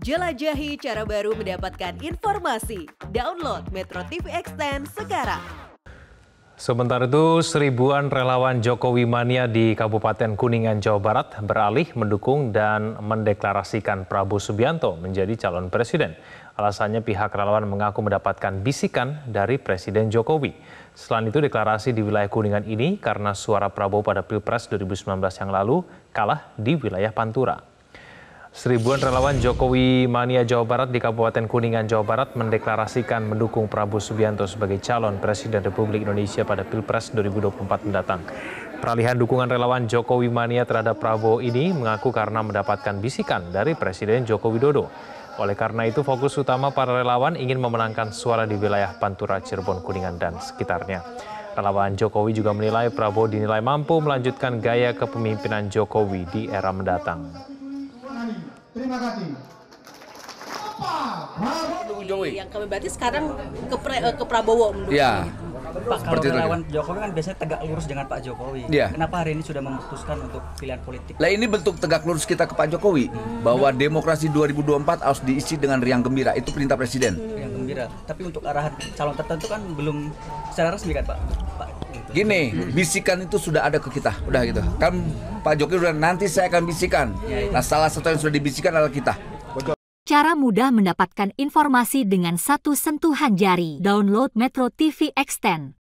Jelajahi cara baru mendapatkan informasi. Download Metro TV Extend sekarang. Sementara itu, seribuan relawan Jokowi Mania di Kabupaten Kuningan, Jawa Barat beralih mendukung dan mendeklarasikan Prabowo Subianto menjadi calon presiden. Alasannya pihak relawan mengaku mendapatkan bisikan dari Presiden Jokowi. Selain itu, deklarasi di wilayah Kuningan ini karena suara Prabowo pada Pilpres 2019 yang lalu kalah di wilayah Pantura. Seribuan relawan Jokowi Mania Jawa Barat di Kabupaten Kuningan, Jawa Barat mendeklarasikan mendukung Prabowo Subianto sebagai calon Presiden Republik Indonesia pada Pilpres 2024 mendatang. Peralihan dukungan relawan Jokowi Mania terhadap Prabowo ini mengaku karena mendapatkan bisikan dari Presiden Joko Widodo. Oleh karena itu, fokus utama para relawan ingin memenangkan suara di wilayah Pantura, Cirebon, Kuningan, dan sekitarnya. Relawan Jokowi juga menilai Prabowo dinilai mampu melanjutkan gaya kepemimpinan Jokowi di era mendatang. Terima kasih. Yang kami berarti sekarang ke, pre, eh, ke Prabowo mendukung. Ya. Pak, Seperti kalau relawan Jokowi kan biasanya tegak lurus dengan Pak Jokowi. Ya. Kenapa hari ini sudah memutuskan untuk pilihan politik? Lah ini bentuk tegak lurus kita ke Pak Jokowi hmm. bahwa demokrasi 2024 harus diisi dengan riang gembira. Itu perintah Presiden. Hmm. Riang gembira. Tapi untuk arahan calon tertentu kan belum secara resmi kan Pak? Pak gini bisikan itu sudah ada ke kita udah gitu kan Pak Jokowi udah nanti saya akan bisikan iya, iya. nah salah satu yang sudah dibisikan adalah kita Cara mudah mendapatkan informasi dengan satu sentuhan jari. Download Metro TV Extend.